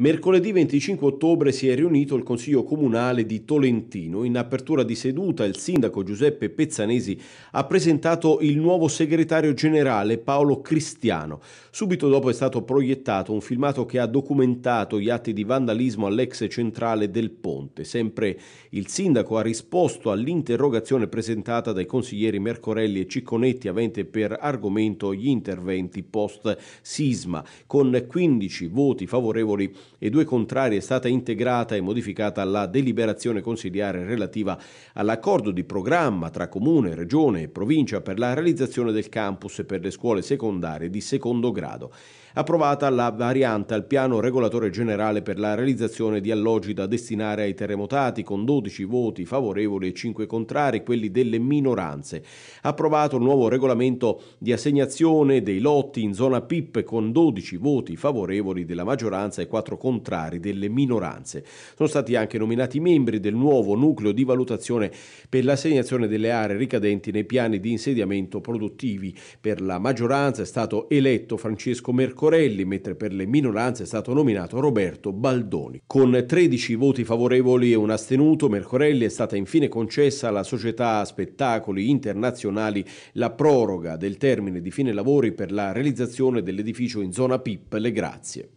Mercoledì 25 ottobre si è riunito il Consiglio Comunale di Tolentino. In apertura di seduta il sindaco Giuseppe Pezzanesi ha presentato il nuovo segretario generale Paolo Cristiano. Subito dopo è stato proiettato un filmato che ha documentato gli atti di vandalismo all'ex centrale del ponte. Sempre il sindaco ha risposto all'interrogazione presentata dai consiglieri Mercorelli e Cicconetti avente per argomento gli interventi post sisma con 15 voti favorevoli e due contrari è stata integrata e modificata la deliberazione consigliare relativa all'accordo di programma tra comune, regione e provincia per la realizzazione del campus per le scuole secondarie di secondo grado. Approvata la variante al piano regolatore generale per la realizzazione di alloggi da destinare ai terremotati con 12 voti favorevoli e 5 contrari, quelli delle minoranze. Approvato il nuovo regolamento di assegnazione dei lotti in zona PIP con 12 voti favorevoli della maggioranza e 4 contrari contrari delle minoranze. Sono stati anche nominati membri del nuovo nucleo di valutazione per l'assegnazione delle aree ricadenti nei piani di insediamento produttivi. Per la maggioranza è stato eletto Francesco Mercorelli, mentre per le minoranze è stato nominato Roberto Baldoni. Con 13 voti favorevoli e un astenuto, Mercorelli è stata infine concessa alla società spettacoli internazionali la proroga del termine di fine lavori per la realizzazione dell'edificio in zona PIP Le Grazie.